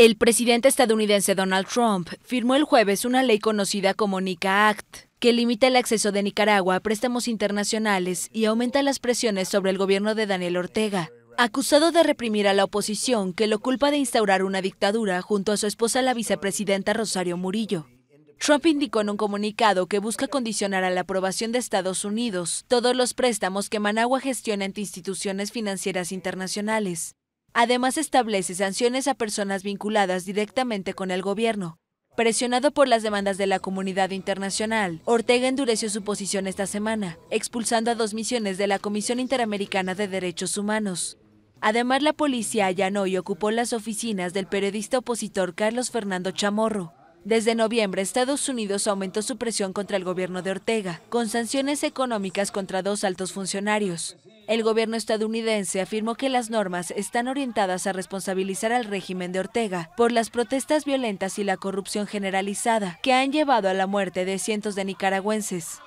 El presidente estadounidense Donald Trump firmó el jueves una ley conocida como NICA Act, que limita el acceso de Nicaragua a préstamos internacionales y aumenta las presiones sobre el gobierno de Daniel Ortega, acusado de reprimir a la oposición que lo culpa de instaurar una dictadura junto a su esposa la vicepresidenta Rosario Murillo. Trump indicó en un comunicado que busca condicionar a la aprobación de Estados Unidos todos los préstamos que Managua gestiona ante instituciones financieras internacionales, Además establece sanciones a personas vinculadas directamente con el gobierno. Presionado por las demandas de la comunidad internacional, Ortega endureció su posición esta semana, expulsando a dos misiones de la Comisión Interamericana de Derechos Humanos. Además, la policía allanó y ocupó las oficinas del periodista opositor Carlos Fernando Chamorro. Desde noviembre, Estados Unidos aumentó su presión contra el gobierno de Ortega, con sanciones económicas contra dos altos funcionarios. El gobierno estadounidense afirmó que las normas están orientadas a responsabilizar al régimen de Ortega por las protestas violentas y la corrupción generalizada que han llevado a la muerte de cientos de nicaragüenses.